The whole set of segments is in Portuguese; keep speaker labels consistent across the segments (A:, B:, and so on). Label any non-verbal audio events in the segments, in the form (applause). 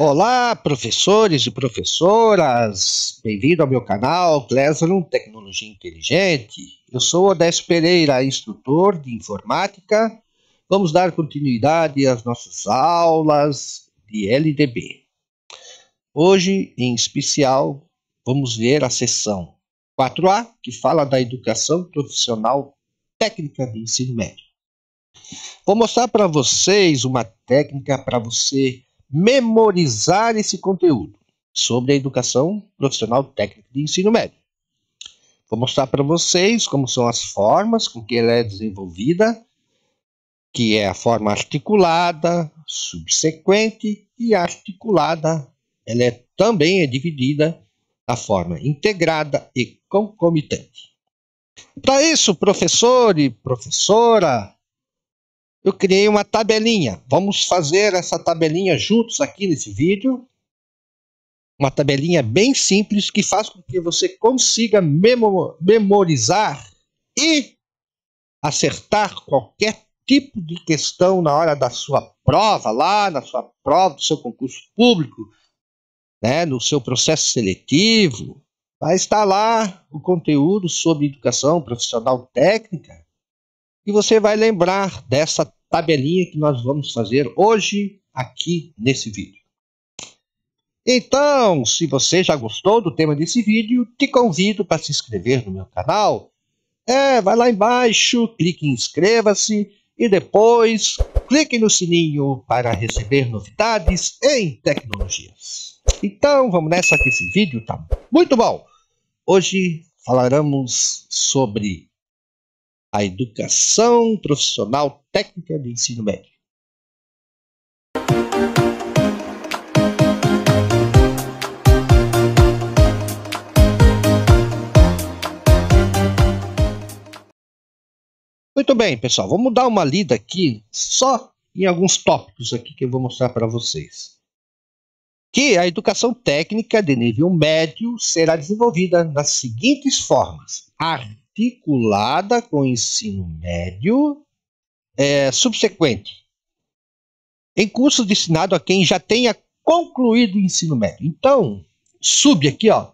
A: Olá, professores e professoras! Bem-vindo ao meu canal Classroom
B: Tecnologia
A: Inteligente. Eu sou Odécio Pereira, instrutor de informática. Vamos dar continuidade às nossas aulas de LDB. Hoje, em especial, vamos ver a sessão 4A, que fala da educação profissional técnica de ensino médio. Vou mostrar para vocês uma técnica para você memorizar esse conteúdo sobre a educação profissional técnica de ensino médio. Vou mostrar para vocês como são as formas com que ela é desenvolvida, que é a forma articulada, subsequente e articulada. Ela é, também é dividida na forma integrada e concomitante. Para isso, professor e professora, eu criei uma tabelinha. Vamos fazer essa tabelinha juntos aqui nesse vídeo. Uma tabelinha bem simples que faz com que você consiga memorizar e acertar qualquer tipo de questão na hora da sua prova, lá na sua prova do seu concurso público, né, no seu processo seletivo. Vai estar lá o conteúdo sobre educação profissional técnica e você vai lembrar dessa tabelinha que nós vamos fazer hoje aqui nesse vídeo. Então, se você já gostou do tema desse vídeo, te convido para se inscrever no meu canal. É, vai lá embaixo, clique em inscreva-se e depois clique no sininho para receber novidades em tecnologias. Então, vamos nessa que esse vídeo tá muito bom. Hoje falaremos sobre a educação profissional técnica de ensino médio. Muito bem, pessoal, vamos dar uma lida aqui só em alguns tópicos aqui que eu vou mostrar para vocês. Que a educação técnica de nível médio será desenvolvida nas seguintes formas: a articulada com o ensino médio é, subsequente, em curso destinado a quem já tenha concluído o ensino médio. Então, sub aqui, ó,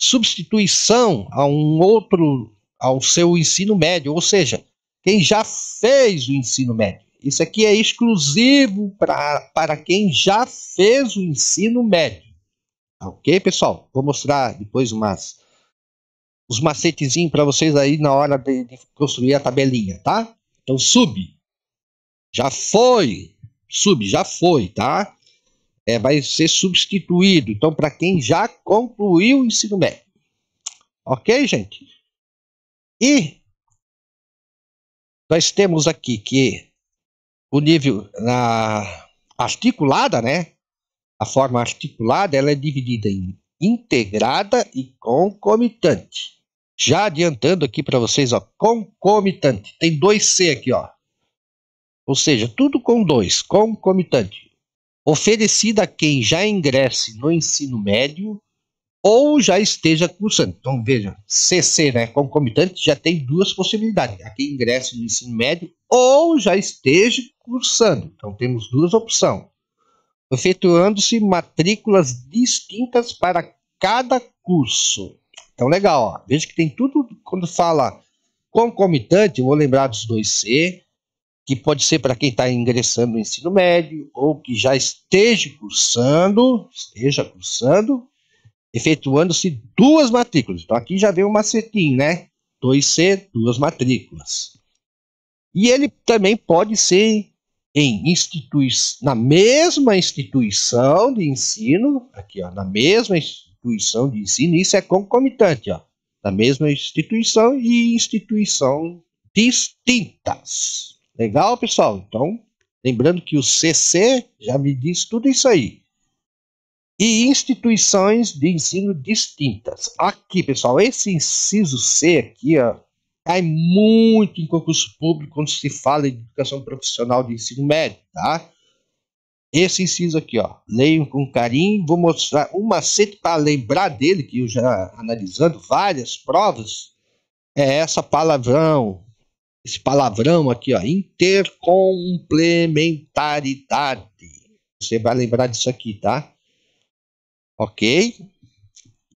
A: substituição a um outro, ao seu ensino médio, ou seja, quem já fez o ensino médio. Isso aqui é exclusivo pra, para quem já fez o ensino médio. Tá ok, pessoal? Vou mostrar depois umas os macetezinhos para vocês aí na hora de, de, construir a tabelinha, tá? Então sub. Já foi. Sub, já foi, tá? É, vai ser substituído. Então, para quem já concluiu o ensino médio. Ok, gente? E nós temos aqui que o nível na articulada, né? A forma articulada ela é dividida em integrada e concomitante já adiantando aqui para vocês, ó, concomitante. Tem dois C aqui, ó. Ou seja, tudo com dois, concomitante. Oferecida a quem já ingresse no ensino médio ou já esteja cursando. Então veja, CC, né, concomitante, já tem duas possibilidades. A quem ingresse no ensino médio ou já esteja cursando. Então temos duas opções. Efetuando-se matrículas distintas para cada curso então, legal, ó. Veja que tem tudo, quando fala concomitante, eu vou lembrar dos 2C, que pode ser para quem está ingressando no ensino médio ou que já esteja cursando, esteja cursando, efetuando-se duas matrículas. Então aqui já vem um macetinho, né? 2C, duas matrículas. E ele também pode ser em institui na mesma instituição de ensino, aqui ó, na mesma instituição de ensino, isso é concomitante, ó, da mesma instituição e instituição distintas. Legal, pessoal? Então, lembrando que o CC já me diz tudo isso aí. E instituições de ensino distintas. Aqui, pessoal, esse inciso C aqui, ó, cai muito em concurso público quando se fala em educação profissional de ensino médio, tá? Esse inciso aqui, ó, leio com carinho, vou mostrar um macete para lembrar dele, que eu já analisando várias provas, é essa palavrão, esse palavrão aqui, ó, intercomplementaridade. Você vai lembrar disso aqui, tá? Ok?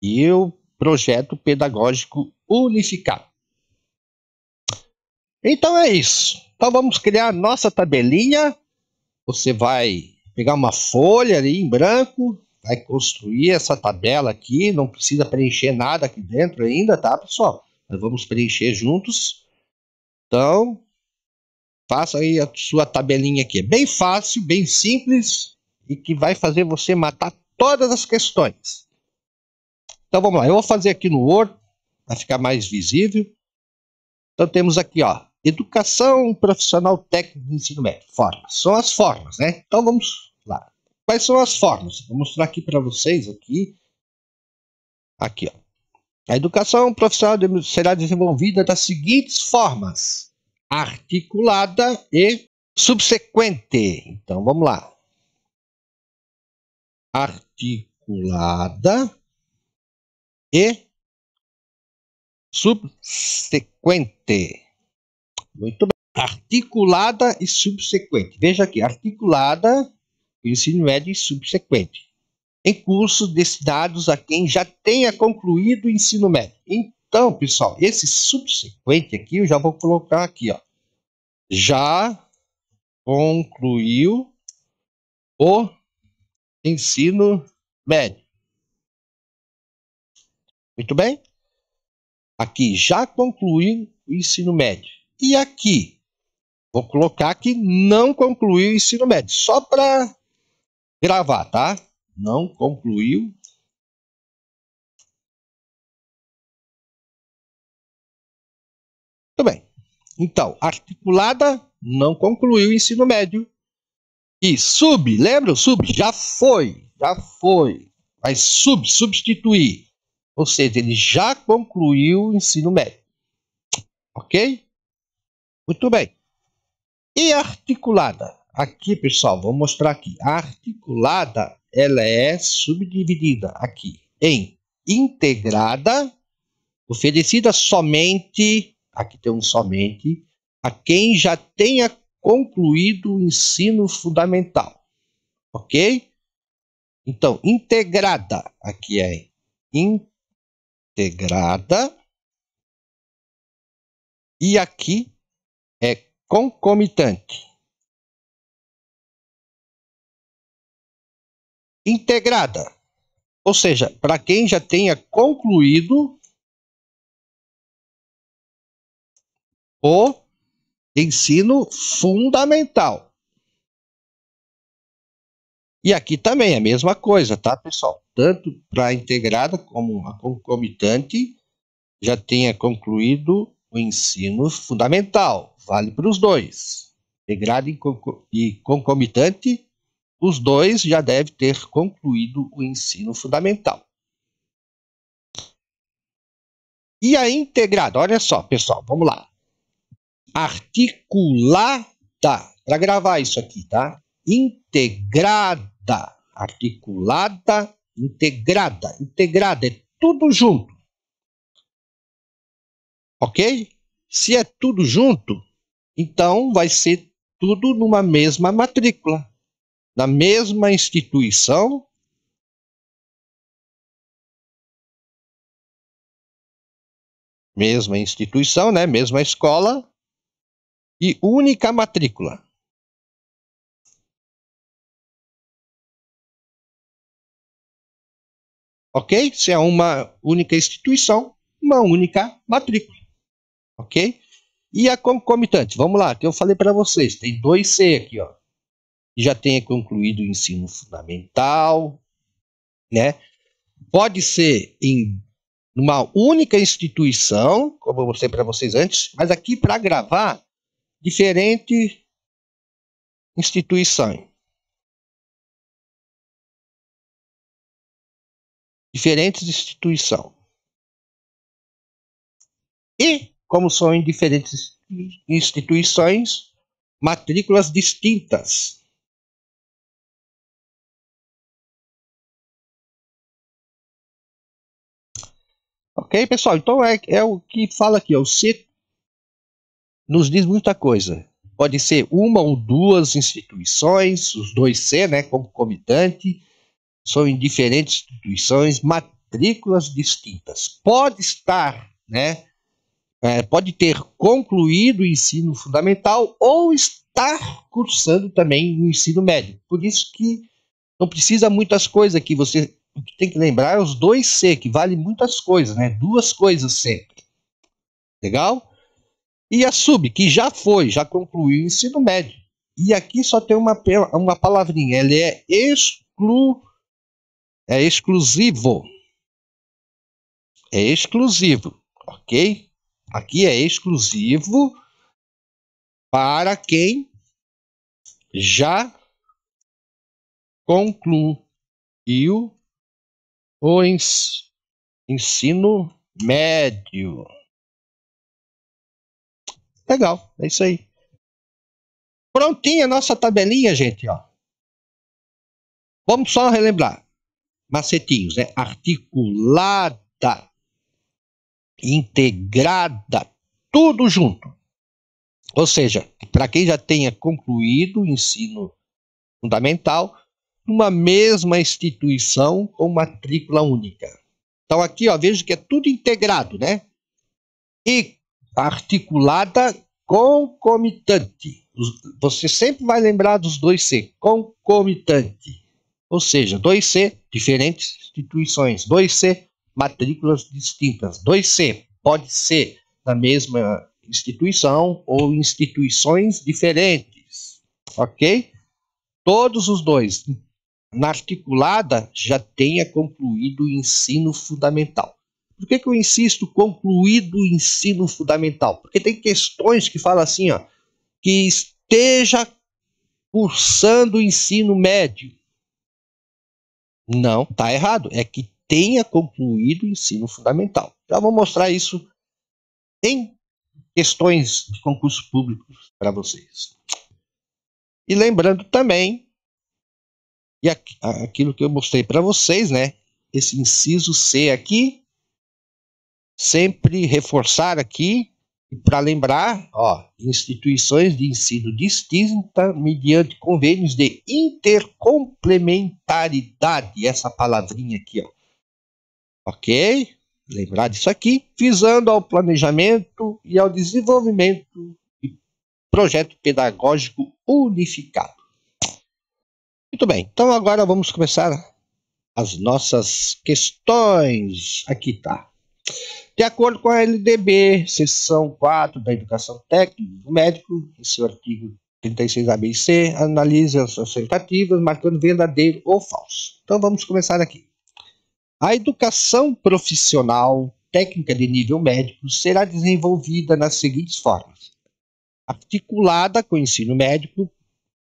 A: E o projeto pedagógico unificado. Então é isso. Então vamos criar nossa tabelinha. Você vai pegar uma folha ali em branco, vai construir essa tabela aqui, não precisa preencher nada aqui dentro ainda, tá, pessoal? Nós vamos preencher juntos. Então, faça aí a sua tabelinha aqui. É bem fácil, bem simples e que vai fazer você matar todas as questões. Então, vamos lá. Eu vou fazer aqui no Word, para ficar mais visível. Então, temos aqui, ó, Educação profissional técnica de ensino médio. Formas. São as formas, né? Então vamos lá. Quais são as formas? Vou mostrar aqui para vocês aqui. Aqui, ó. A educação profissional será desenvolvida das seguintes formas: articulada
B: e subsequente. Então vamos lá. Articulada e subsequente. Muito bem. Articulada
A: e subsequente. Veja aqui, articulada, ensino médio e subsequente. Em curso destinados a quem já tenha concluído o ensino médio. Então, pessoal, esse subsequente aqui, eu já vou colocar aqui, ó.
B: Já concluiu o ensino médio. Muito bem? Aqui, já concluiu o ensino médio. E aqui, vou colocar que não concluiu o ensino médio, só para gravar, tá? Não concluiu Muito bem. Então, articulada não concluiu o ensino médio. E sub, lembra o sub? Já foi,
A: já foi. Vai sub, substituir. Ou seja, ele já concluiu o ensino médio. Ok? Muito bem. E articulada? Aqui, pessoal, vou mostrar aqui. A articulada, ela é subdividida aqui em integrada, oferecida somente, aqui tem um somente, a quem já tenha concluído o ensino fundamental. Ok?
B: Então, integrada, aqui é integrada, e aqui é concomitante, integrada, ou seja, para quem já tenha concluído o ensino fundamental. E aqui também é a mesma
A: coisa, tá, pessoal? Tanto para a integrada como a concomitante já tenha concluído o ensino fundamental vale para os dois. integrada e concomitante, os dois já devem ter concluído o ensino fundamental. E a integrada, olha só, pessoal, vamos lá. Articulada, para gravar isso aqui, tá? Integrada, articulada, integrada, integrada, é tudo junto. Ok? Se é tudo junto, então, vai
B: ser tudo numa mesma matrícula, na mesma instituição. Mesma instituição, né? mesma escola e única matrícula. Ok? Se é uma única instituição, uma
A: única matrícula. Ok? E a concomitante, vamos lá, que eu falei para vocês, tem dois C aqui, ó. Já tenha concluído o ensino fundamental, né? Pode ser em uma única
B: instituição, como eu mostrei para vocês antes, mas aqui para gravar diferente instituições. Diferentes instituições. E como são em diferentes instituições, matrículas distintas. Ok, pessoal? Então é, é o que fala aqui, o C nos diz muita coisa. Pode
A: ser uma ou duas instituições, os dois C, né, concomitante, são em diferentes instituições, matrículas distintas. Pode estar, né, é, pode ter concluído o ensino fundamental ou estar cursando também o ensino médio. Por isso que não precisa muitas coisas aqui. Você o que tem que lembrar é os dois C, que vale muitas coisas, né? Duas coisas sempre. Legal? E a sub, que já foi, já concluiu o ensino médio. E aqui só tem uma, uma palavrinha, ele é exclu
B: é exclusivo. É exclusivo, ok? Aqui é exclusivo para quem já concluiu o ensino médio. Legal, é isso aí. Prontinha a nossa tabelinha, gente, ó. Vamos só relembrar.
A: Macetinhos, né? Articulada integrada, tudo junto. Ou seja, para quem já tenha concluído o ensino fundamental, numa mesma instituição com matrícula única. Então aqui, ó, veja que é tudo integrado, né? E articulada concomitante. Você sempre vai lembrar dos dois C, concomitante. Ou seja, dois C, diferentes instituições. Dois C, matrículas distintas. 2C pode ser na mesma instituição ou instituições diferentes, ok? Todos os dois. Na articulada, já tenha concluído o ensino fundamental. Por que, que eu insisto concluído o ensino fundamental? Porque tem questões que falam assim, ó, que esteja cursando o ensino médio. Não, tá errado. É que tenha concluído o ensino fundamental. Já vou mostrar isso
B: em questões de concurso público para vocês. E lembrando também, e aquilo que eu
A: mostrei para vocês, né? Esse inciso C aqui, sempre reforçar aqui, para lembrar, ó, instituições de ensino distinta mediante convênios de intercomplementaridade, essa palavrinha aqui, ó ok? Lembrar disso aqui, visando ao planejamento e ao desenvolvimento de projeto pedagógico unificado. Muito bem, então agora vamos começar as nossas questões. Aqui está. De acordo com a LDB, seção 4 da Educação Técnica do Médico, esse seu é artigo 36 ABC, analise as suas tentativas, marcando verdadeiro ou falso. Então vamos começar aqui. A educação profissional técnica de nível médico será desenvolvida nas seguintes formas: articulada com o ensino médico,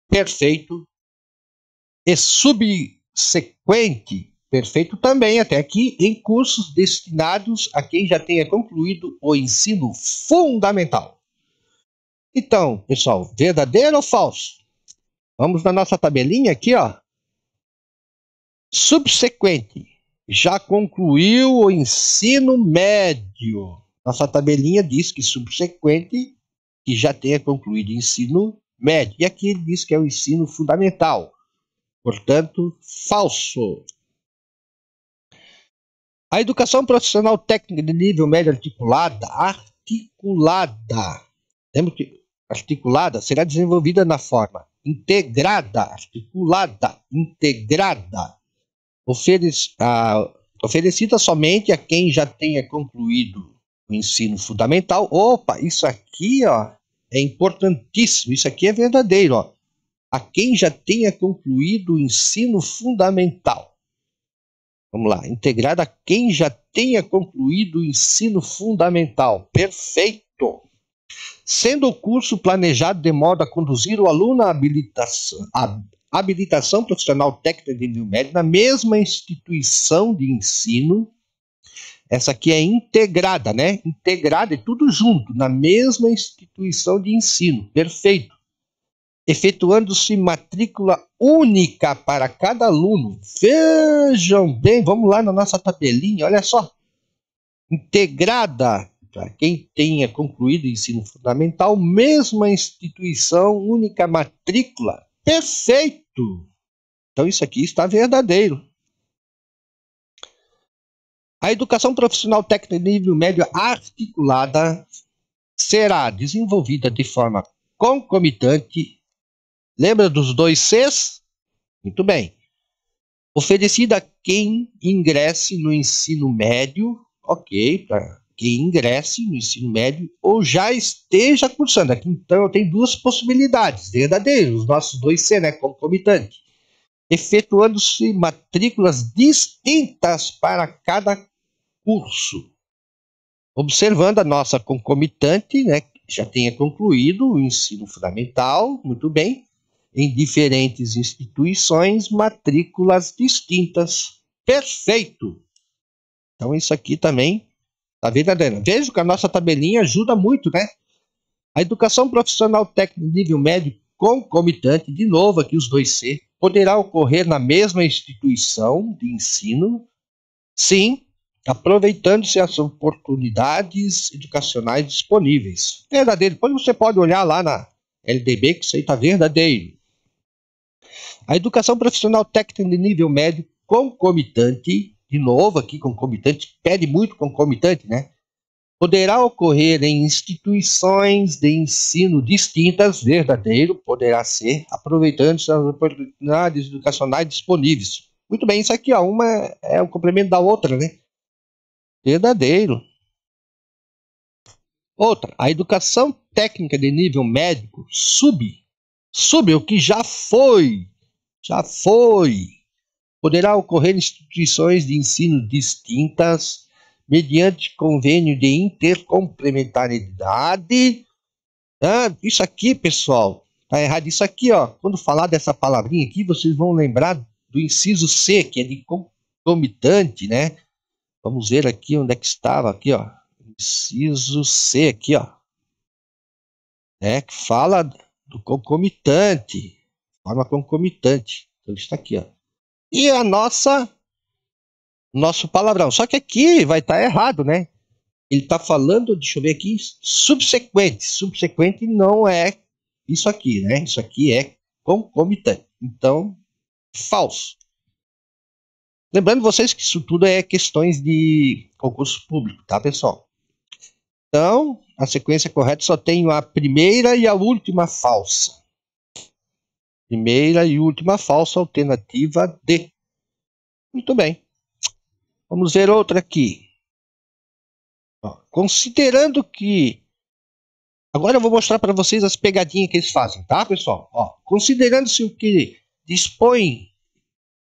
A: perfeito e subsequente, perfeito também até aqui, em cursos destinados a quem já tenha concluído o ensino fundamental. Então, pessoal, verdadeiro ou falso? Vamos na nossa tabelinha aqui, ó. Subsequente já concluiu o ensino médio. Nossa tabelinha diz que subsequente, que já tenha concluído ensino médio. E aqui ele diz que é o ensino fundamental. Portanto, falso. A educação profissional técnica de nível médio articulada, articulada, lembra que articulada será desenvolvida na forma integrada, articulada, integrada, oferec a, oferecida somente a quem já tenha
B: concluído
A: o ensino fundamental. Opa, isso aqui ó, é importantíssimo, isso aqui é verdadeiro. Ó. A quem já tenha concluído o ensino fundamental. Vamos lá, integrada a quem já tenha concluído o ensino fundamental. Perfeito! Sendo o curso planejado de modo a conduzir o aluno à habilitação, habilitação profissional técnica de nível médio na mesma instituição de ensino. Essa aqui é integrada, né? Integrada e tudo junto, na mesma instituição de ensino. Perfeito. Efetuando-se matrícula única para cada aluno. Vejam bem, vamos lá na nossa tabelinha, olha só. Integrada para quem tenha concluído o ensino fundamental, mesma instituição, única matrícula. Perfeito! Então isso aqui está verdadeiro. A educação profissional técnica de nível médio articulada será desenvolvida de forma concomitante. Lembra dos dois Cs? Muito bem. Oferecida a quem ingresse no ensino médio, ok, para que ingresse no ensino médio ou já esteja cursando. Aqui, então, eu tenho duas possibilidades verdadeiras, os nossos dois C, né, concomitante, efetuando-se matrículas distintas para cada curso, observando a nossa concomitante, né, que já tenha concluído o ensino fundamental, muito bem, em diferentes instituições, matrículas distintas. Perfeito! Então, isso aqui também Tá verdadeiro Adriano? Vejo que a nossa tabelinha ajuda muito, né? A educação profissional técnica de nível médio concomitante, de novo aqui os dois C, poderá ocorrer na mesma instituição de ensino, sim, aproveitando-se as oportunidades educacionais disponíveis. Verdadeiro. Depois você pode olhar lá na LDB, que isso aí está verdadeiro. A educação profissional técnica de nível médio concomitante de novo aqui, concomitante, pede muito concomitante, né? Poderá ocorrer em instituições de ensino distintas, verdadeiro, poderá ser, aproveitando as oportunidades educacionais disponíveis. Muito bem, isso aqui, ó, uma é um complemento da outra, né? Verdadeiro. Outra, a educação técnica de nível médico sub, sub é o que já foi, já foi poderá ocorrer instituições de ensino distintas mediante convênio de intercomplementaridade. Ah, isso aqui, pessoal, tá errado. Isso aqui, ó, quando falar dessa palavrinha aqui, vocês vão lembrar do inciso C, que é de concomitante, né? Vamos ver aqui onde é que estava, aqui, ó. Inciso C, aqui, ó. É Que fala do concomitante, forma concomitante. Então, está aqui, ó e a nossa nosso palavrão. Só que aqui vai estar tá errado, né? Ele está falando, deixa eu ver aqui, subsequente. Subsequente não é isso aqui, né? Isso aqui é concomitante. Então, falso. Lembrando vocês que isso tudo é questões de concurso público, tá, pessoal? Então, a sequência correta só tem a primeira e a última falsa. Primeira e última falsa, alternativa D. Muito bem. Vamos ver outra aqui. Ó, considerando que. Agora eu vou mostrar para vocês as pegadinhas que eles fazem, tá, pessoal? Ó, considerando-se o que dispõe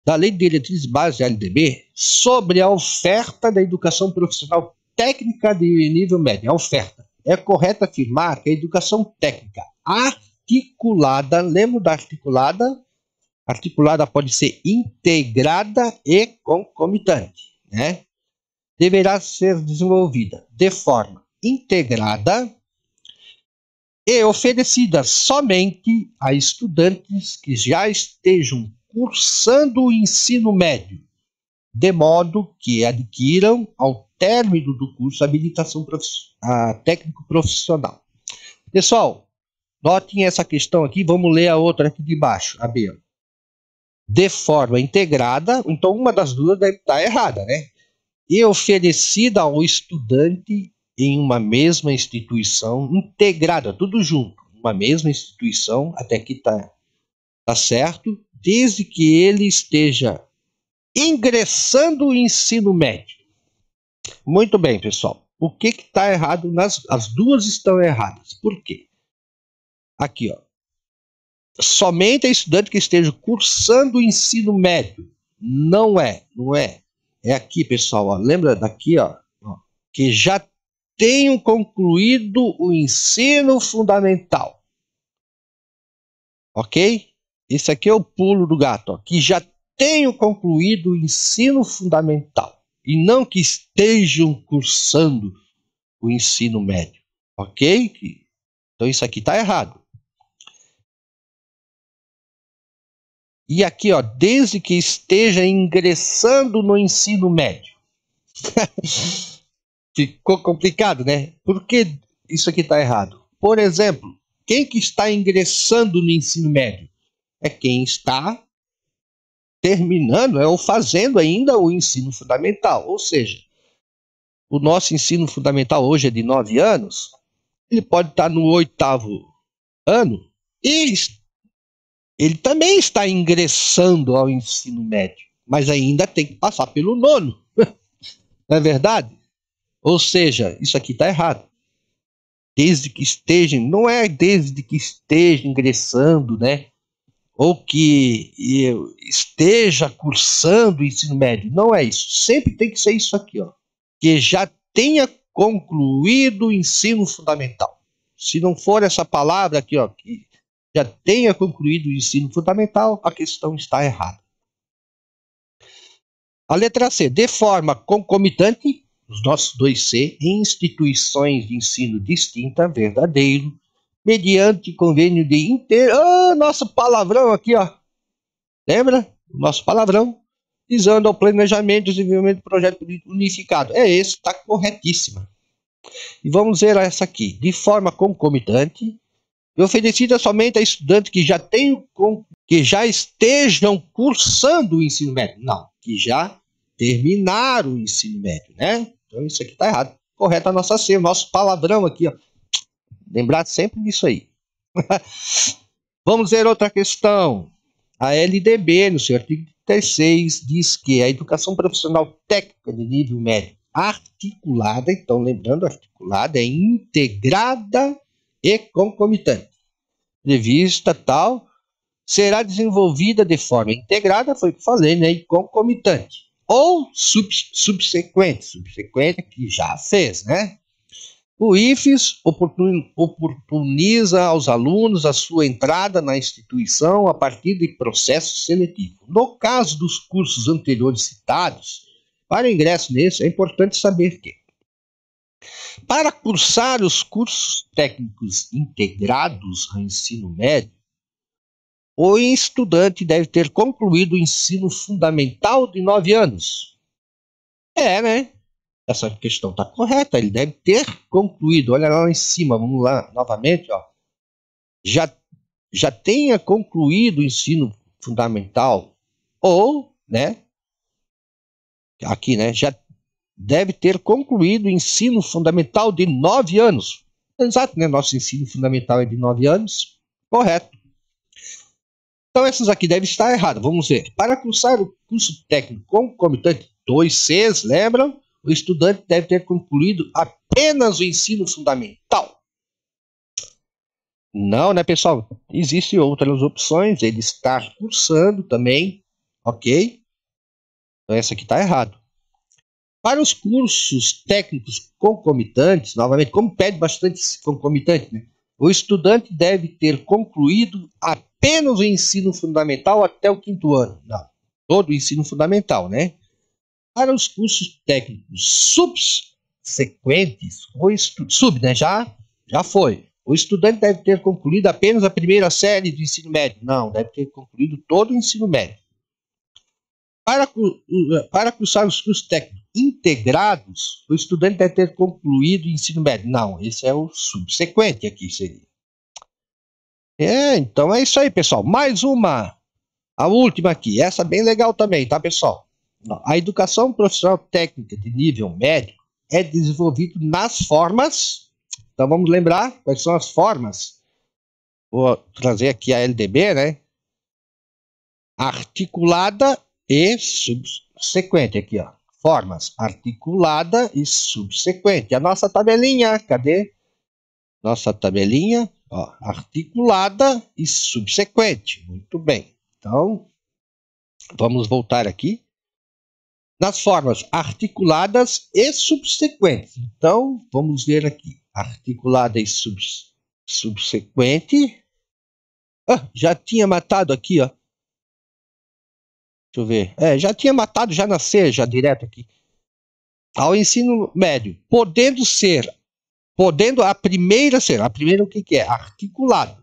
A: da Lei de Diretrizes Básicas LDB sobre a oferta da educação profissional técnica de nível médio, a oferta. É correto afirmar que a educação técnica A articulada. Lembro da articulada? Articulada pode ser integrada e concomitante, né? Deverá ser desenvolvida de forma integrada e oferecida somente a estudantes que já estejam cursando o ensino médio, de modo que adquiram, ao término do curso, habilitação profiss... Ah, técnico-profissional. Pessoal, Notem essa questão aqui, vamos ler a outra aqui de baixo, a B. De forma integrada, então uma das duas deve estar errada, né? E oferecida ao estudante em uma mesma instituição, integrada, tudo junto, uma mesma instituição, até que está tá certo, desde que ele esteja ingressando o ensino médio. Muito bem, pessoal. O que está errado? Nas, as duas estão erradas. Por quê? Aqui, ó. Somente é estudante que esteja cursando o ensino médio. Não é, não é. É aqui, pessoal, ó. lembra daqui, ó, ó, que já tenham concluído o ensino fundamental. Ok? Esse aqui é o pulo do gato, ó, que já tenham concluído o ensino fundamental e não que estejam cursando o ensino médio, ok? Então isso aqui está errado.
B: E aqui, ó, desde que esteja ingressando no ensino médio. (laughs) Ficou complicado,
A: né? Por que isso aqui está errado? Por exemplo, quem que está ingressando no ensino médio? É quem está terminando é, ou fazendo ainda o ensino fundamental. Ou seja, o nosso ensino fundamental hoje é de 9 anos, ele pode estar tá no oitavo ano e ele também está ingressando ao ensino médio, mas ainda tem que passar pelo nono. (laughs) Não é verdade? Ou seja, isso aqui está errado. Desde que esteja, não é desde que esteja ingressando, né? Ou que esteja cursando o ensino médio. Não é isso. Sempre tem que ser isso aqui, ó. Que já tenha concluído o ensino fundamental. Se não for essa palavra aqui, ó, que já tenha concluído o ensino fundamental, a questão está errada. A letra C, de forma concomitante, os nossos dois C, em instituições de ensino distinta, verdadeiro, mediante convênio de inter... Ah, nosso palavrão aqui, ó. Lembra? Nosso palavrão. Visando ao planejamento e desenvolvimento do projeto unificado. É esse, está corretíssima. E vamos ver essa aqui. De forma concomitante, e oferecida somente a estudantes que já, tem, que já estejam cursando o ensino médio. Não, que já terminaram o ensino médio, né? Então isso aqui está errado. Correto a nossa ser, nosso palavrão aqui, ó. Lembrar sempre disso aí. (laughs) Vamos ver outra questão. A LDB, no seu artigo 36, diz que a educação profissional técnica de nível médio articulada, então lembrando, articulada é integrada e concomitante. Prevista tal será desenvolvida de forma integrada, foi o que falei, né, e concomitante, ou sub, subsequente, subsequente é que já fez, né? O IFES oportuniza aos alunos a sua entrada na instituição a partir de processo seletivo. No caso dos cursos anteriores citados, para o ingresso nesse, é importante saber que para cursar os cursos técnicos integrados ao ensino médio, o estudante deve ter concluído o ensino fundamental de nove anos. É, né? Essa questão está correta. Ele deve ter concluído. Olha lá em cima, vamos lá novamente. Ó. Já, já tenha concluído o ensino fundamental ou, né? Aqui, né? Já deve ter concluído o ensino fundamental de nove anos. Exato, né? Nosso ensino fundamental é de nove anos. Correto. Então, essas aqui devem estar erradas. Vamos ver. Para cursar o curso técnico concomitante 2Cs, lembram? O estudante deve ter concluído apenas o ensino fundamental. Não, né, pessoal? Existem outras opções. Ele está cursando também, ok? Então, essa aqui está errada. Para os cursos técnicos concomitantes, novamente, como pede bastante concomitante, né? o estudante deve ter concluído apenas o ensino fundamental até o quinto ano. Não, todo o ensino fundamental, né? Para os cursos técnicos subsequentes, o sub, né? Já, já foi. O estudante deve ter concluído apenas a primeira série do ensino médio. Não, deve ter concluído todo o ensino médio. Para, para cursar os cursos técnicos integrados, o estudante deve ter concluído o ensino médio. Não, esse é o subsequente aqui seria. É, então é isso aí, pessoal. Mais uma. A última aqui. Essa é bem legal também, tá, pessoal? A educação profissional técnica de nível médio é desenvolvida nas formas. Então vamos lembrar quais são as formas. Vou trazer aqui a LDB, né? Articulada e subsequente aqui, ó. Formas articulada e subsequente. A nossa tabelinha, cadê? Nossa tabelinha, ó, articulada e subsequente. Muito bem. Então, vamos voltar aqui. Nas formas articuladas e subsequentes. Então, vamos ver aqui. Articulada e subsequente subsequente. Ah, já tinha matado aqui, ó. Deixa eu ver. É, já tinha matado, já nasceu, já direto aqui. Ao ensino médio, podendo ser, podendo a primeira ser, a primeira o que, que é? Articulado.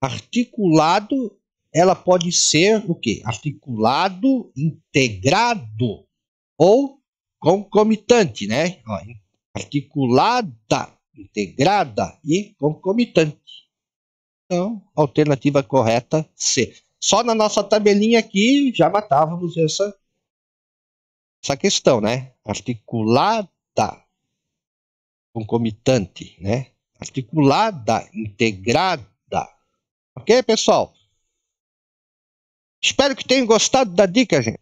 A: Articulado, ela pode ser o que? Articulado, integrado ou concomitante, né? Ó, articulada, integrada e concomitante. Então, alternativa correta C. Só na nossa tabelinha aqui já matávamos essa, essa questão, né? Articulada, concomitante, né? Articulada, integrada. Ok, pessoal? Espero que tenham gostado da dica, gente.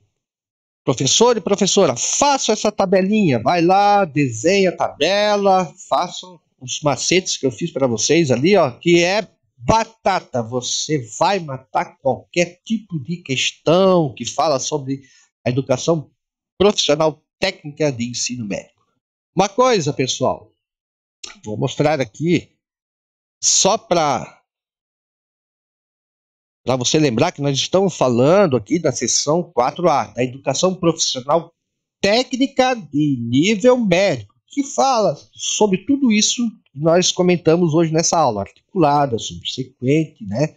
A: Professor e professora, façam essa tabelinha. Vai lá, desenha a tabela, façam os macetes que eu fiz para vocês ali, ó, que é batata. Você vai matar qualquer tipo de questão que fala sobre a educação profissional técnica de ensino médico. Uma coisa, pessoal, vou mostrar aqui só para para você lembrar que nós estamos falando aqui da seção 4A, da educação profissional técnica de nível médico que fala sobre tudo isso que nós comentamos hoje nessa aula, articulada, subsequente, né?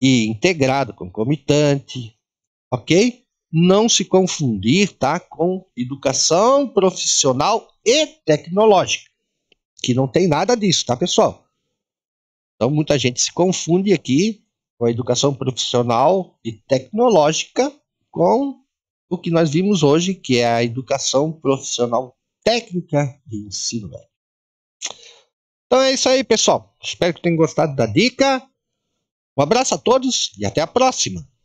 A: E integrada, concomitante, ok? Não se confundir, tá? Com educação profissional e tecnológica, que não tem nada disso, tá, pessoal? Então, muita gente se confunde aqui com a educação profissional e tecnológica com o que nós vimos hoje, que é a educação profissional técnica de ensino médio.
B: Então é isso aí, pessoal. Espero que tenham gostado da dica. Um abraço a todos e até a próxima.